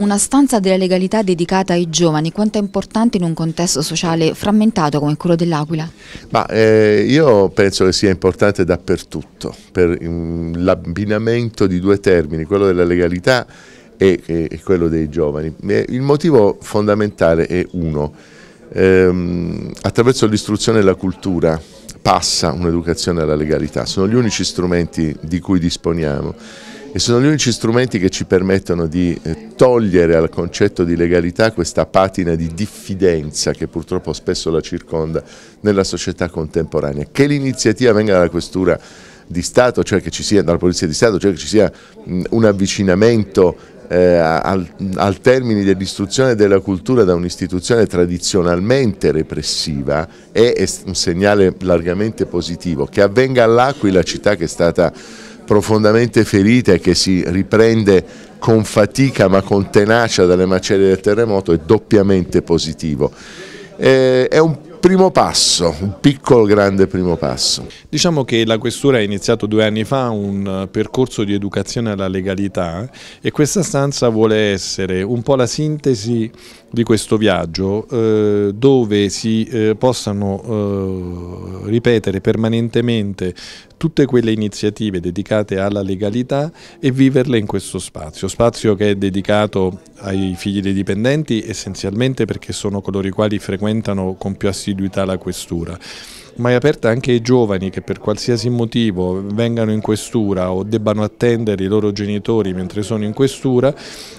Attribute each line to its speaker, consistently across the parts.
Speaker 1: Una stanza della legalità dedicata ai giovani, quanto è importante in un contesto sociale frammentato come quello dell'Aquila?
Speaker 2: Eh, io penso che sia importante dappertutto, per mm, l'abbinamento di due termini, quello della legalità e, e, e, quello dei giovani. Eh, il motivo fondamentale è uno, ehm, attraverso l'istruzione e la cultura passa un'educazione alla legalità, sono gli unici strumenti di cui disponiamo e sono gli unici strumenti che ci permettono di eh, togliere al concetto di legalità questa patina di diffidenza che purtroppo spesso la circonda nella società contemporanea. Che l'iniziativa venga dalla questura di Stato, cioè che ci sia, dalla Polizia di Stato, cioè che ci sia un avvicinamento eh, al, al, termine dell'istruzione della cultura da un'istituzione tradizionalmente repressiva è, è un segnale largamente positivo. Che avvenga all'Aquila, città che è stata profondamente ferita e che si riprende con fatica ma con tenacia dalle macerie del terremoto è doppiamente positivo. Eh, è un primo passo, un piccolo grande primo passo.
Speaker 1: Diciamo che la Questura ha iniziato due anni fa un eh, percorso di educazione alla legalità eh, e questa stanza vuole essere un po' la sintesi di questo viaggio eh, dove si eh, possano eh, ripetere permanentemente tutte quelle iniziative dedicate alla legalità e viverle in questo spazio, spazio che è dedicato ai figli dei dipendenti essenzialmente perché sono coloro i quali frequentano con più assiduità la questura ma è aperta anche ai giovani che per qualsiasi motivo vengano in questura o debbano attendere i loro genitori mentre sono in questura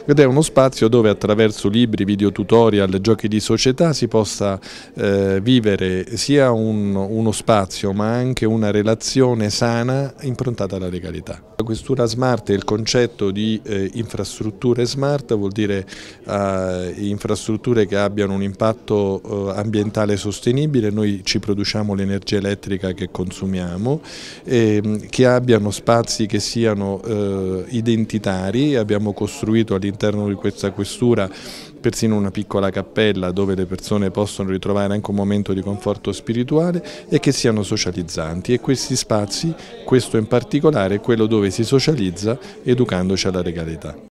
Speaker 1: ed è uno spazio dove attraverso libri, video tutorial, giochi di società si possa eh, vivere sia un, uno spazio ma anche una relazione sana improntata alla legalità. La questura smart è il concetto di eh, infrastrutture smart vuol dire eh, infrastrutture che abbiano un impatto eh, ambientale sostenibile, noi ci produciamo l'energia elettrica che consumiamo, ehm, che abbiano spazi che siano eh, identitari, abbiamo costruito all'interno di questa questura persino una piccola cappella dove le persone possono ritrovare anche un momento di conforto spirituale e che siano socializzanti e questi spazi, questo in particolare, è quello dove si socializza educandoci alla legalità.